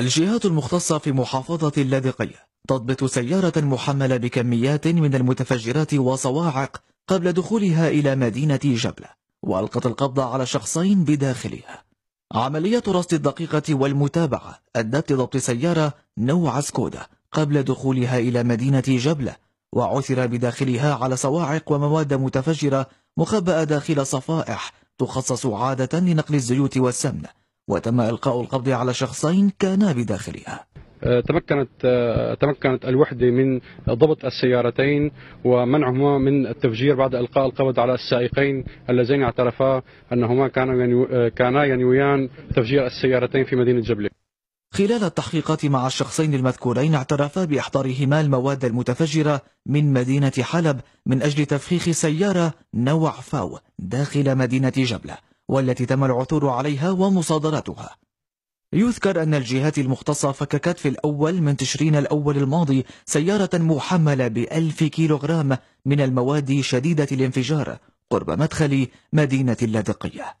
الجهات المختصة في محافظة اللاذقية تضبط سيارة محملة بكميات من المتفجرات وصواعق قبل دخولها إلى مدينة جبلة وألقت القبض على شخصين بداخلها عملية رصد الدقيقة والمتابعة أدت لضبط سيارة نوع سكودا قبل دخولها إلى مدينة جبلة وعثر بداخلها على صواعق ومواد متفجرة مخبأة داخل صفائح تخصص عادة لنقل الزيوت والسمن وتم إلقاء القبض على شخصين كانا بداخلها أه، تمكنت أه، تمكنت الوحده من ضبط السيارتين ومنعهما من التفجير بعد القاء القبض على السائقين اللذين اعترفا انهما كانا أه، كانا ينويان تفجير السيارتين في مدينه جبله. خلال التحقيقات مع الشخصين المذكورين اعترفا باحضارهما المواد المتفجره من مدينه حلب من اجل تفخيخ سياره نوع فاو داخل مدينه جبله. والتي تم العثور عليها ومصادرتها يذكر أن الجهات المختصة فككت في الأول من تشرين الأول الماضي سيارة محملة بألف كيلوغرام من المواد شديدة الانفجار قرب مدخل مدينة اللاذقية